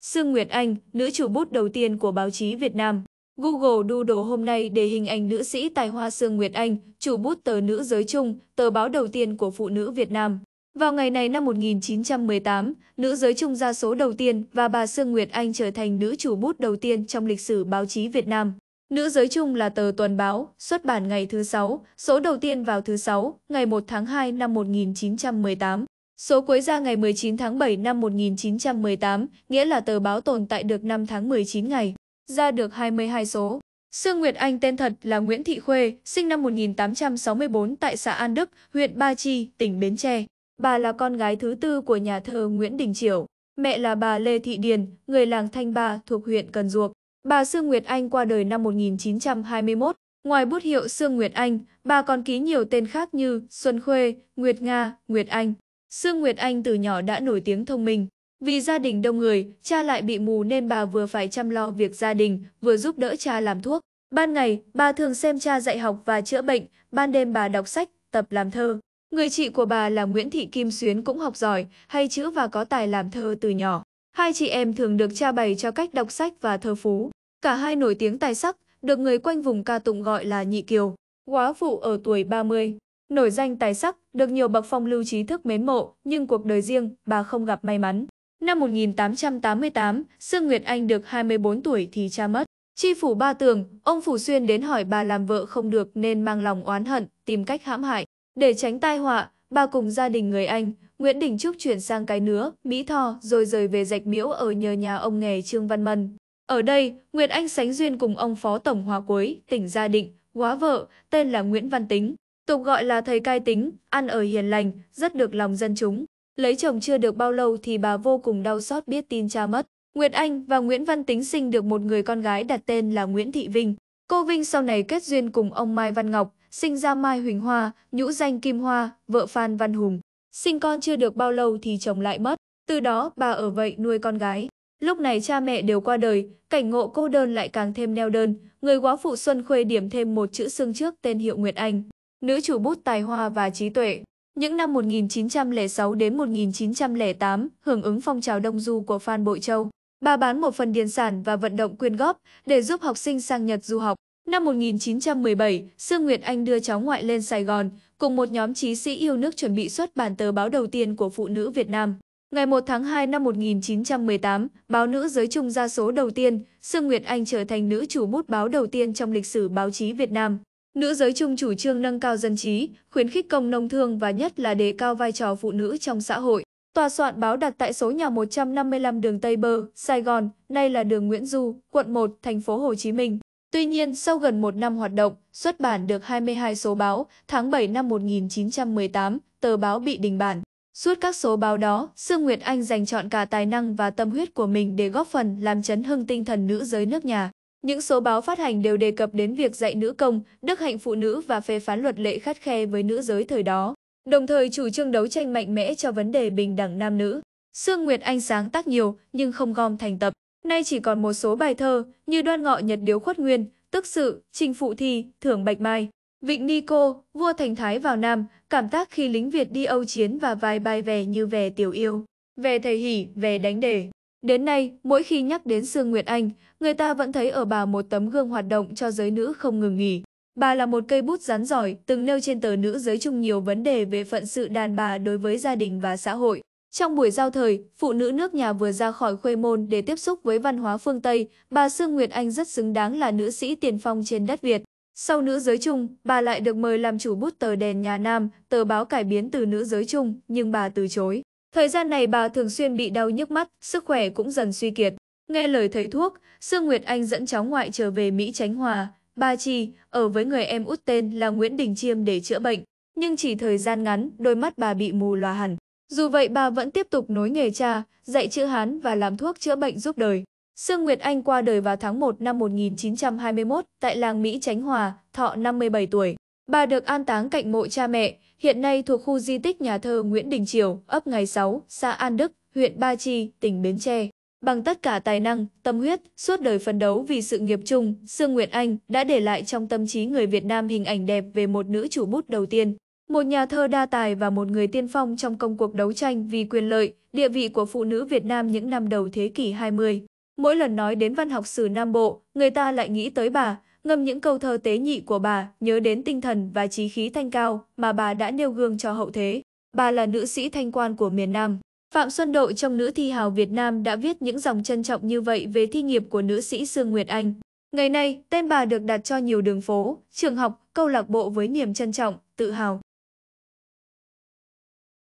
Sương Nguyệt Anh, nữ chủ bút đầu tiên của báo chí Việt Nam. Google đu đồ hôm nay để hình ảnh nữ sĩ tài hoa Sương Nguyệt Anh, chủ bút tờ Nữ Giới Chung, tờ báo đầu tiên của phụ nữ Việt Nam. Vào ngày này năm 1918, Nữ Giới Chung ra số đầu tiên và bà Sương Nguyệt Anh trở thành nữ chủ bút đầu tiên trong lịch sử báo chí Việt Nam. Nữ Giới Chung là tờ tuần báo, xuất bản ngày thứ Sáu, số đầu tiên vào thứ Sáu, ngày 1 tháng 2 năm 1918. Số cuối ra ngày 19 tháng 7 năm 1918, nghĩa là tờ báo tồn tại được 5 tháng 19 ngày, ra được 22 số. Sương Nguyệt Anh tên thật là Nguyễn Thị Khuê, sinh năm 1864 tại xã An Đức, huyện Ba Chi, tỉnh Bến Tre. Bà là con gái thứ tư của nhà thơ Nguyễn Đình Chiểu. Mẹ là bà Lê Thị Điền, người làng Thanh Ba thuộc huyện Cần Duộc. Bà Sương Nguyệt Anh qua đời năm 1921. Ngoài bút hiệu Sương Nguyệt Anh, bà còn ký nhiều tên khác như Xuân Khuê, Nguyệt Nga, Nguyệt Anh. Sương Nguyệt Anh từ nhỏ đã nổi tiếng thông minh. Vì gia đình đông người, cha lại bị mù nên bà vừa phải chăm lo việc gia đình, vừa giúp đỡ cha làm thuốc. Ban ngày, bà thường xem cha dạy học và chữa bệnh, ban đêm bà đọc sách, tập làm thơ. Người chị của bà là Nguyễn Thị Kim Xuyến cũng học giỏi, hay chữ và có tài làm thơ từ nhỏ. Hai chị em thường được cha bày cho cách đọc sách và thơ phú. Cả hai nổi tiếng tài sắc, được người quanh vùng ca tụng gọi là Nhị Kiều. Quá phụ ở tuổi 30, Nổi danh tài sắc, được nhiều bậc phong lưu trí thức mến mộ, nhưng cuộc đời riêng, bà không gặp may mắn. Năm 1888, Sương Nguyệt Anh được 24 tuổi thì cha mất. Chi phủ ba tường, ông Phủ Xuyên đến hỏi bà làm vợ không được nên mang lòng oán hận, tìm cách hãm hại. Để tránh tai họa, bà cùng gia đình người Anh, Nguyễn Đình Trúc chuyển sang cái nứa, Mỹ Tho rồi rời về Dạch Miễu ở nhờ nhà ông nghề Trương Văn Mân. Ở đây, Nguyệt Anh sánh duyên cùng ông Phó Tổng Hòa Quế, tỉnh Gia Định, quá vợ, tên là Nguyễn Văn Tính. Tục gọi là thầy cai tính, ăn ở hiền lành, rất được lòng dân chúng. Lấy chồng chưa được bao lâu thì bà vô cùng đau xót biết tin cha mất. Nguyệt Anh và Nguyễn Văn Tính sinh được một người con gái đặt tên là Nguyễn Thị Vinh. Cô Vinh sau này kết duyên cùng ông Mai Văn Ngọc, sinh ra Mai Huỳnh Hoa, nhũ danh Kim Hoa, vợ Phan Văn Hùng. Sinh con chưa được bao lâu thì chồng lại mất, từ đó bà ở vậy nuôi con gái. Lúc này cha mẹ đều qua đời, cảnh ngộ cô đơn lại càng thêm neo đơn, người quá phụ Xuân Khuê điểm thêm một chữ xương trước tên hiệu Nguyệt Anh nữ chủ bút tài hoa và trí tuệ. Những năm 1906 đến 1908, hưởng ứng phong trào đông du của Phan Bội Châu, bà bán một phần điền sản và vận động quyên góp để giúp học sinh sang Nhật du học. Năm 1917, Sương Nguyệt Anh đưa cháu ngoại lên Sài Gòn, cùng một nhóm trí sĩ yêu nước chuẩn bị xuất bản tờ báo đầu tiên của phụ nữ Việt Nam. Ngày 1 tháng 2 năm 1918, báo Nữ Giới Trung ra số đầu tiên, Sương Nguyệt Anh trở thành nữ chủ bút báo đầu tiên trong lịch sử báo chí Việt Nam. Nữ giới chung chủ trương nâng cao dân trí, khuyến khích công nông thương và nhất là đề cao vai trò phụ nữ trong xã hội. Tòa soạn báo đặt tại số nhà 155 đường Tây Bờ, Sài Gòn, nay là đường Nguyễn Du, quận 1, thành phố Hồ Chí Minh. Tuy nhiên, sau gần một năm hoạt động, xuất bản được 22 số báo, tháng 7 năm 1918, tờ báo bị đình bản. Suốt các số báo đó, Sương Nguyệt Anh dành chọn cả tài năng và tâm huyết của mình để góp phần làm chấn hưng tinh thần nữ giới nước nhà. Những số báo phát hành đều đề cập đến việc dạy nữ công, đức hạnh phụ nữ và phê phán luật lệ khắt khe với nữ giới thời đó, đồng thời chủ trương đấu tranh mạnh mẽ cho vấn đề bình đẳng nam nữ. Sương Nguyệt Anh sáng tác nhiều nhưng không gom thành tập, nay chỉ còn một số bài thơ như Đoan Ngọ Nhật Điếu Khuất Nguyên, Tức Sự, Trình Phụ Thi, Thưởng Bạch Mai. Vịnh Ni Cô, vua thành thái vào Nam, cảm tác khi lính Việt đi âu chiến và vài bài về như về tiểu yêu, về thầy hỉ, về đánh đề. Đến nay, mỗi khi nhắc đến Sương Nguyệt Anh, người ta vẫn thấy ở bà một tấm gương hoạt động cho giới nữ không ngừng nghỉ. Bà là một cây bút rắn giỏi, từng nêu trên tờ nữ giới chung nhiều vấn đề về phận sự đàn bà đối với gia đình và xã hội. Trong buổi giao thời, phụ nữ nước nhà vừa ra khỏi khuê môn để tiếp xúc với văn hóa phương Tây, bà Sương Nguyệt Anh rất xứng đáng là nữ sĩ tiền phong trên đất Việt. Sau nữ giới chung, bà lại được mời làm chủ bút tờ đèn nhà Nam, tờ báo cải biến từ nữ giới chung, nhưng bà từ chối. Thời gian này bà thường xuyên bị đau nhức mắt, sức khỏe cũng dần suy kiệt. Nghe lời thầy thuốc, Sương Nguyệt Anh dẫn cháu ngoại trở về Mỹ Chánh Hòa, Ba Chi, ở với người em út tên là Nguyễn Đình Chiêm để chữa bệnh. Nhưng chỉ thời gian ngắn, đôi mắt bà bị mù lòa hẳn. Dù vậy bà vẫn tiếp tục nối nghề cha, dạy chữ Hán và làm thuốc chữa bệnh giúp đời. Sương Nguyệt Anh qua đời vào tháng 1 năm 1921 tại làng Mỹ Chánh Hòa, thọ 57 tuổi. Bà được an táng cạnh mộ cha mẹ, hiện nay thuộc khu di tích nhà thơ Nguyễn Đình Triều, ấp Ngày 6, xã An Đức, huyện Ba Chi, tỉnh Bến Tre. Bằng tất cả tài năng, tâm huyết, suốt đời phấn đấu vì sự nghiệp chung, Sương Nguyệt Anh đã để lại trong tâm trí người Việt Nam hình ảnh đẹp về một nữ chủ bút đầu tiên, một nhà thơ đa tài và một người tiên phong trong công cuộc đấu tranh vì quyền lợi, địa vị của phụ nữ Việt Nam những năm đầu thế kỷ 20. Mỗi lần nói đến văn học sử Nam Bộ, người ta lại nghĩ tới bà, ngâm những câu thơ tế nhị của bà, nhớ đến tinh thần và trí khí thanh cao mà bà đã nêu gương cho hậu thế. Bà là nữ sĩ thanh quan của miền Nam. Phạm Xuân Độ trong Nữ thi hào Việt Nam đã viết những dòng trân trọng như vậy về thi nghiệp của nữ sĩ Sương Nguyệt Anh. Ngày nay, tên bà được đặt cho nhiều đường phố, trường học, câu lạc bộ với niềm trân trọng, tự hào.